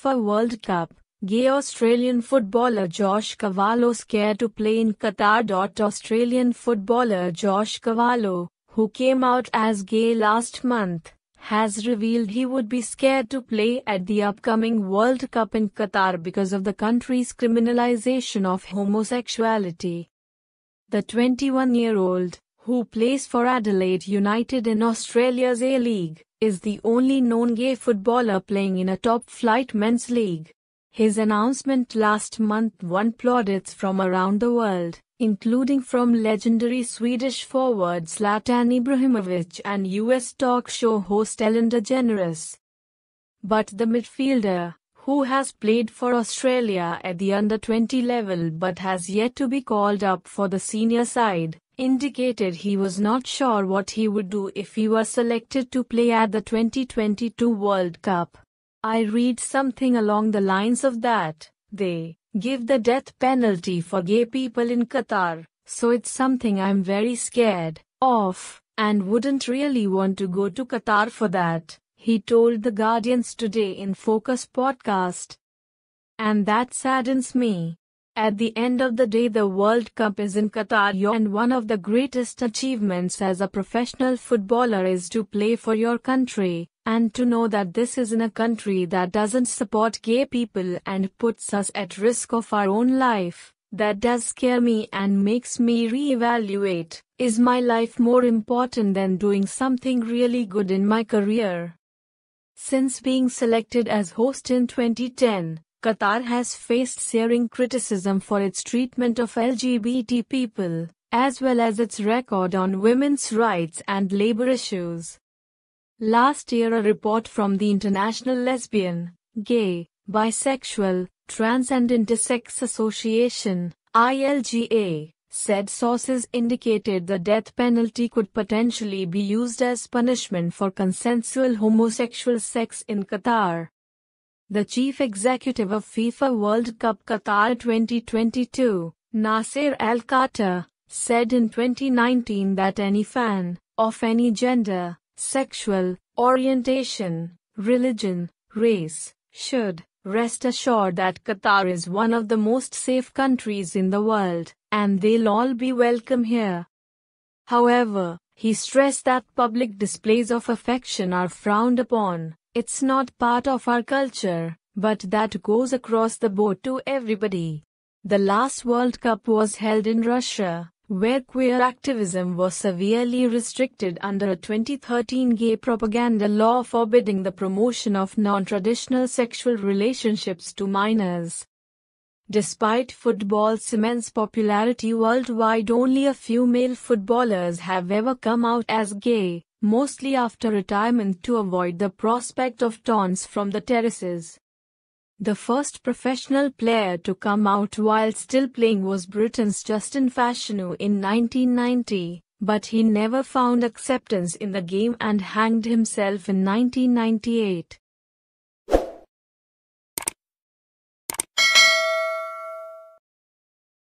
FIFA World Cup, gay Australian footballer Josh Cavallo scared to play in Qatar. Australian footballer Josh Cavallo, who came out as gay last month, has revealed he would be scared to play at the upcoming World Cup in Qatar because of the country's criminalization of homosexuality. The 21 year old, who plays for Adelaide United in Australia's A League, is the only known gay footballer playing in a top-flight men's league. His announcement last month won plaudits from around the world, including from legendary Swedish forward Zlatan Ibrahimovic and US talk show host Ellen DeGeneres. But the midfielder, who has played for Australia at the under 20 level but has yet to be called up for the senior side, indicated he was not sure what he would do if he were selected to play at the 2022 World Cup. I read something along the lines of that. They give the death penalty for gay people in Qatar, so it's something I'm very scared of and wouldn't really want to go to Qatar for that, he told The Guardians today in Focus podcast. And that saddens me. At the end of the day the World Cup is in Qatar and one of the greatest achievements as a professional footballer is to play for your country, and to know that this is in a country that doesn't support gay people and puts us at risk of our own life, that does scare me and makes me re-evaluate, is my life more important than doing something really good in my career? Since being selected as host in 2010, Qatar has faced searing criticism for its treatment of LGBT people, as well as its record on women's rights and labor issues. Last year, a report from the International Lesbian, Gay, Bisexual, Trans and Intersex Association, ILGA, said sources indicated the death penalty could potentially be used as punishment for consensual homosexual sex in Qatar. The chief executive of FIFA World Cup Qatar 2022, Nasser Al Qatar, said in 2019 that any fan, of any gender, sexual orientation, religion, race, should rest assured that Qatar is one of the most safe countries in the world, and they'll all be welcome here. However, he stressed that public displays of affection are frowned upon, it's not part of our culture, but that goes across the board to everybody. The last World Cup was held in Russia, where queer activism was severely restricted under a 2013 gay propaganda law forbidding the promotion of non-traditional sexual relationships to minors. Despite football's immense popularity worldwide only a few male footballers have ever come out as gay, mostly after retirement to avoid the prospect of taunts from the terraces. The first professional player to come out while still playing was Britain's Justin Fashanu in 1990, but he never found acceptance in the game and hanged himself in 1998.